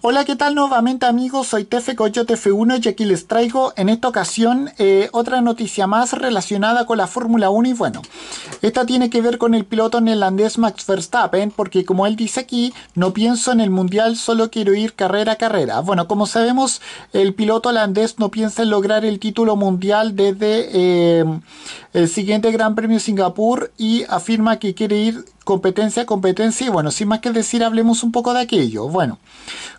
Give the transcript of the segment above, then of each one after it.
Hola, ¿qué tal nuevamente amigos? Soy Tefe 8 TF1 y aquí les traigo en esta ocasión eh, otra noticia más relacionada con la Fórmula 1 y bueno, esta tiene que ver con el piloto neerlandés Max Verstappen porque como él dice aquí, no pienso en el mundial, solo quiero ir carrera a carrera. Bueno, como sabemos, el piloto holandés no piensa en lograr el título mundial desde eh, el siguiente Gran Premio Singapur y afirma que quiere ir competencia, competencia y bueno, sin más que decir, hablemos un poco de aquello. Bueno,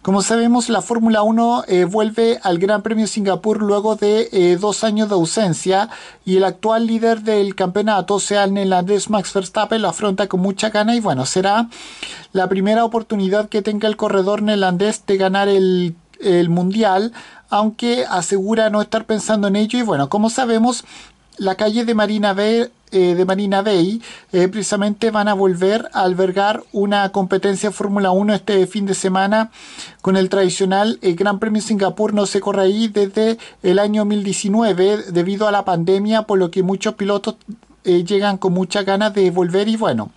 como sabemos, la Fórmula 1 eh, vuelve al Gran Premio Singapur luego de eh, dos años de ausencia y el actual líder del campeonato, sea, el neerlandés Max Verstappen, lo afronta con mucha gana y bueno, será la primera oportunidad que tenga el corredor neerlandés de ganar el el mundial, aunque asegura no estar pensando en ello. Y bueno, como sabemos, la calle de Marina Bay eh, de Marina Bay, eh, precisamente van a volver a albergar una competencia Fórmula 1 este fin de semana con el tradicional eh, Gran Premio Singapur. No se corre ahí desde el año 2019 debido a la pandemia, por lo que muchos pilotos llegan con muchas ganas de volver y bueno.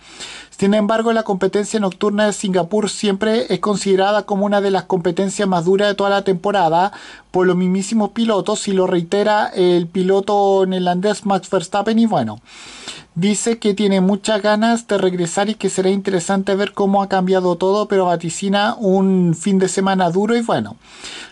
Sin embargo, la competencia nocturna de Singapur siempre es considerada como una de las competencias más duras de toda la temporada por los mismísimos pilotos y lo reitera el piloto neerlandés Max Verstappen y bueno. Dice que tiene muchas ganas de regresar y que será interesante ver cómo ha cambiado todo, pero vaticina un fin de semana duro y bueno.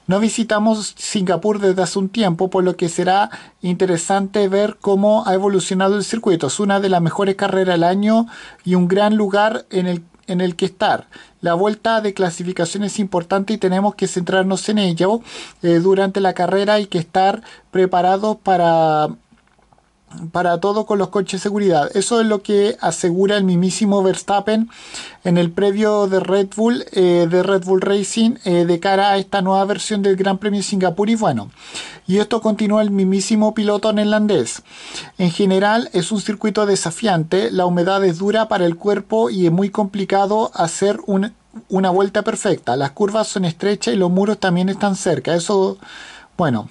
No visitamos Singapur desde hace un tiempo, por lo que será interesante ver cómo ha evolucionado el circuito. Es una de las mejores carreras del año y un gran lugar en el, en el que estar. La vuelta de clasificación es importante y tenemos que centrarnos en ello eh, durante la carrera y que estar preparados para para todo con los coches de seguridad. Eso es lo que asegura el mismísimo Verstappen en el previo de Red Bull, eh, de Red Bull Racing, eh, de cara a esta nueva versión del Gran Premio de Singapur. Y bueno, y esto continúa el mismísimo piloto neerlandés. En general es un circuito desafiante, la humedad es dura para el cuerpo y es muy complicado hacer una vuelta perfecta. Las curvas son estrechas y los muros también están cerca. Eso bueno,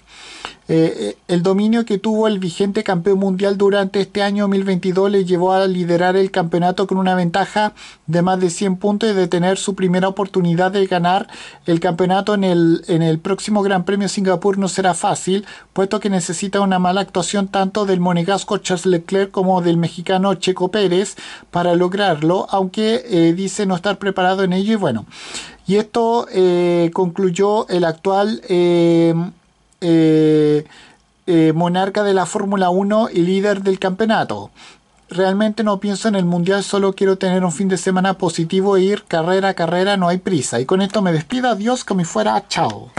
eh, eh, el dominio que tuvo el vigente campeón mundial durante este año 2022 le llevó a liderar el campeonato con una ventaja de más de 100 puntos y de tener su primera oportunidad de ganar el campeonato en el, en el próximo Gran Premio Singapur no será fácil, puesto que necesita una mala actuación tanto del monegasco Charles Leclerc como del mexicano Checo Pérez para lograrlo, aunque eh, dice no estar preparado en ello y bueno. Y esto concluyó el actual eh, eh, monarca de la Fórmula 1 y líder del campeonato. Realmente no pienso en el mundial, solo quiero tener un fin de semana positivo e ir carrera a carrera, no hay prisa. Y con esto me despido, adiós, como fuera, chao.